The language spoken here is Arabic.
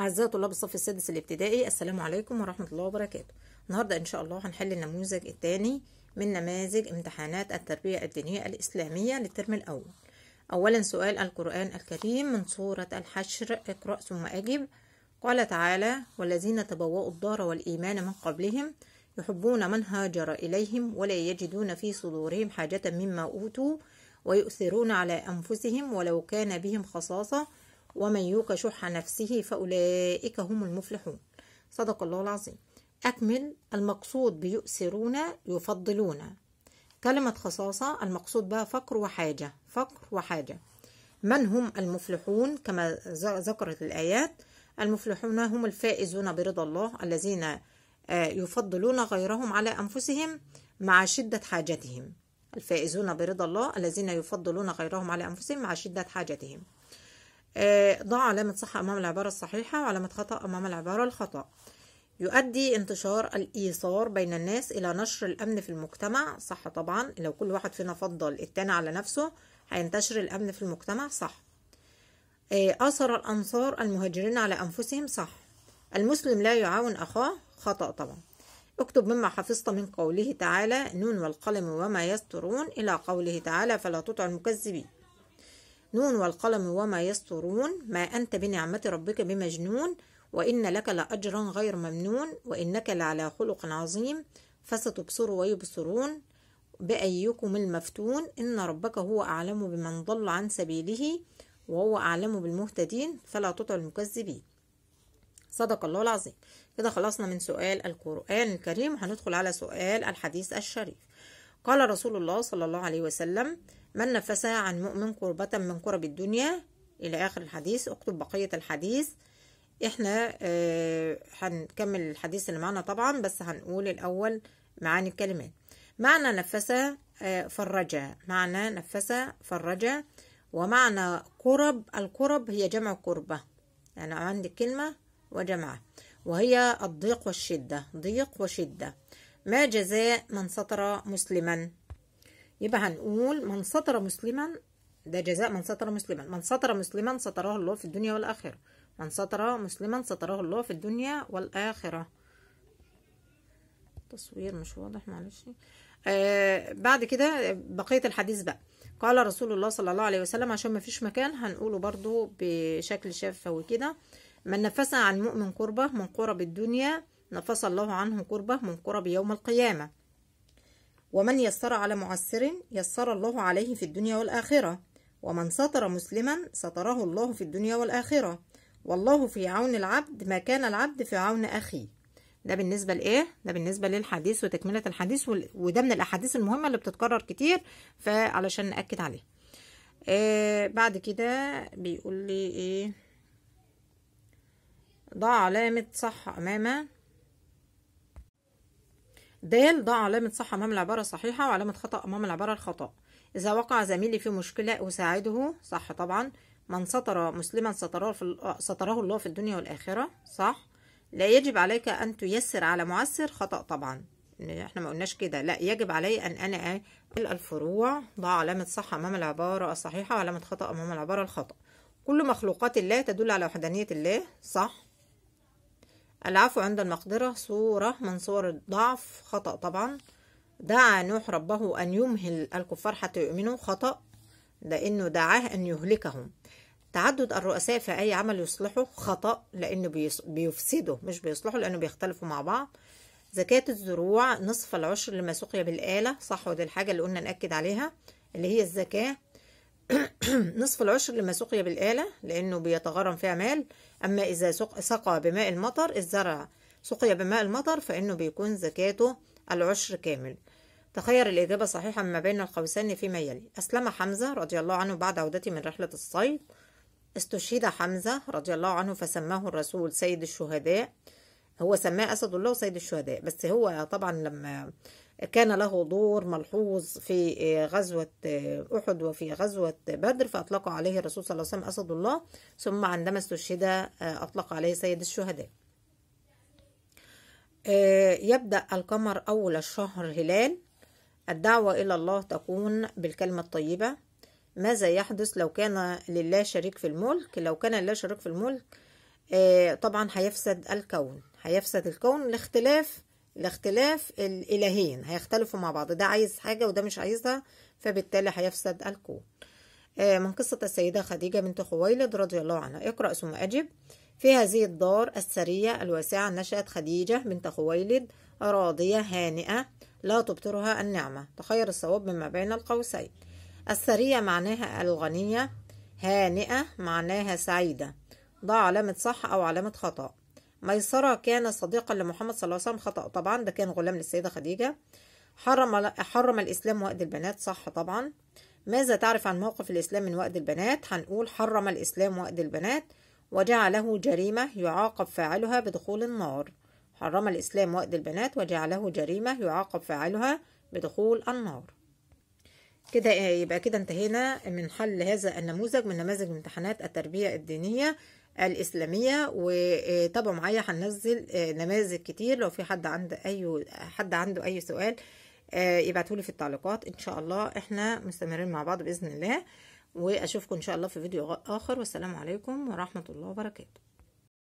أعزائي طلاب الصف السادس الابتدائي السلام عليكم ورحمة الله وبركاته النهاردة إن شاء الله هنحل النموذج الثاني من نماذج امتحانات التربية الدينية الإسلامية للترم الأول أولا سؤال القرآن الكريم من سورة الحشر اقرأ ثم أجب قال تعالى والذين تبوأوا الدار والإيمان من قبلهم يحبون من هاجر إليهم ولا يجدون في صدورهم حاجة مما أوتوا ويؤثرون على أنفسهم ولو كان بهم خصاصة ومن يوق شح نفسه فأولئك هم المفلحون صدق الله العظيم أكمل المقصود بيؤثرون يفضلون كلمة خصاصة المقصود بها فقر وحاجة فقر وحاجة من هم المفلحون كما ذكرت الآيات المفلحون هم الفائزون برضا الله الذين آه، يفضلون غيرهم على أنفسهم مع شدة حاجتهم الفائزون برضا الله الذين يفضلون غيرهم على أنفسهم مع شدة حاجتهم آه، ضع علامة صح أمام العبارة الصحيحة وعلامة خطأ أمام العبارة الخطأ يؤدي انتشار الإيثار بين الناس إلى نشر الأمن في المجتمع صح طبعا لو كل واحد فينا فضل التاني على نفسه هينتشر الأمن في المجتمع صح آه، أثر الأنصار المهاجرين على أنفسهم صح المسلم لا يعاون أخاه خطأ طبعا اكتب مما حفظت من قوله تعالى نون والقلم وما يسترون إلى قوله تعالى فلا تطع المكذبين نون والقلم وما يسطرون ما أنت بنعمة ربك بمجنون وإن لك لأجرا غير ممنون وإنك لعلى خلق عظيم فستبصر ويبصرون بأيكم المفتون إن ربك هو أعلم بمن ضل عن سبيله وهو أعلم بالمهتدين فلا تطع المكذبين صدق الله العظيم كده خلصنا من سؤال القرآن الكريم هندخل على سؤال الحديث الشريف قال رسول الله صلى الله عليه وسلم من نفس عن مؤمن قربة من كرب الدنيا إلى آخر الحديث اكتب بقية الحديث احنا آه هنكمل الحديث اللي معنا طبعا بس هنقول الأول معاني الكلمات معنى نفس آه، فرجا معنى نفس فرجا ومعنى قرب القرب هي جمع كربة يعني عندي كلمة وجمعة وهي الضيق والشدة ضيق وشدة ما جزاء من سطر مسلما يبقى هنقول من سطر مسلما ده جزاء من سطر مسلما من سطر مسلما ستره الله في الدنيا والآخرة من سطر مسلما ستره الله في الدنيا والآخرة تصوير مش واضح معلش آه بعد كده بقية الحديث بقى قال رسول الله صلى الله عليه وسلم عشان ما فيش مكان هنقوله برضو بشكل شفوي كده من نفس عن مؤمن قربة من قرب الدنيا نفس الله عنه قربة من قرب يوم القيامة ومن يسر على معسر يسر الله عليه في الدنيا والآخرة ومن ستر مسلما ستره الله في الدنيا والآخرة والله في عون العبد ما كان العبد في عون أخيه ده بالنسبة لإيه؟ ده بالنسبة للحديث وتكملة الحديث وده من الأحاديث المهمة اللي بتتكرر كتير فعلشان نأكد عليها آه بعد كده بيقول لي إيه ضع علامة صح أمامه د ضع علامة صح أمام العبارة الصحيحة وعلامة خطأ أمام العبارة الخطأ إذا وقع زميلي في مشكلة أساعده صح طبعا من سطر مسلما سطره في الله في الدنيا والآخرة صح لا يجب عليك أن تيسر على معسر خطأ طبعا احنا ما قلناش كده لا يجب علي أن أنا الفروع ضع علامة صح أمام العبارة الصحيحة وعلامة خطأ أمام العبارة الخطأ كل مخلوقات الله تدل على وحدانية الله صح العفو عند المقدرة صورة من صور الضعف خطأ طبعا دعا نوح ربه أن يمهل الكفار حتى يؤمنوا خطأ لأنه دعاه أن يهلكهم تعدد الرؤساء في أي عمل يصلحه خطأ لأنه بيفسده مش بيصلحه لأنه بيختلفوا مع بعض زكاة الزروع نصف العشر لما سقي بالآلة صح ودي الحاجة اللي قلنا نأكد عليها اللي هي الزكاة نصف العشر لما سقي بالآلة لأنه بيتغرم فيها مال أما إذا سقى بماء المطر الزرع سقي بماء المطر فإنه بيكون زكاته العشر كامل تخير الإجابة صحيحة ما بين القوسين فيما يلي أسلم حمزة رضي الله عنه بعد عودته من رحلة الصيد استشهد حمزة رضي الله عنه فسماه الرسول سيد الشهداء هو سماه أسد الله وسيد الشهداء بس هو طبعا لما كان له دور ملحوظ في غزوة أحد وفي غزوة بدر فأطلق عليه الرسول صلى الله عليه وسلم أسد الله ثم عندما استشهد أطلق عليه سيد الشهداء آه، يبدأ القمر أول الشهر هلال الدعوة إلى الله تكون بالكلمة الطيبة ماذا يحدث لو كان لله شريك في الملك لو كان لله شريك في الملك آه، طبعا هيفسد الكون هيفسد الكون لاختلاف لاختلاف الالهين هيختلفوا مع بعض ده عايز حاجه وده مش عايزها فبالتالي هيفسد الكون آه، من قصة السيدة خديجة بنت خويلد رضي الله عنها اقرأ ثم أجب في هذه الدار السرية الواسعة نشأت خديجة بنت خويلد راضية هانئة لا تبطرها النعمة تخير الصواب مما بين القوسين السرية معناها الغنية هانئة معناها سعيدة ضع علامة صح أو علامة خطأ ميسرة كان صديقا لمحمد صلى الله عليه وسلم خطأ طبعا ده كان غلام للسيدة خديجة حرم حرم الإسلام وأد البنات صح طبعا ماذا تعرف عن موقف الإسلام من وأد البنات هنقول حرم الإسلام وأد البنات وجعله جريمة يعاقب فاعلها بدخول النار حرم الإسلام وأد البنات وجعله جريمة يعاقب فاعلها بدخول النار كده آه، يبقى كده انتهينا من حل هذا النموذج من نماذج امتحانات التربية الدينية الإسلامية وطبعا معايا هننزل آه، نماذج كتير لو في حد عنده أي حد عنده أي سؤال آه، يبعتولي في التعليقات إن شاء الله إحنا مستمرين مع بعض بإذن الله وأشوفكم إن شاء الله في فيديو آخر والسلام عليكم ورحمة الله وبركاته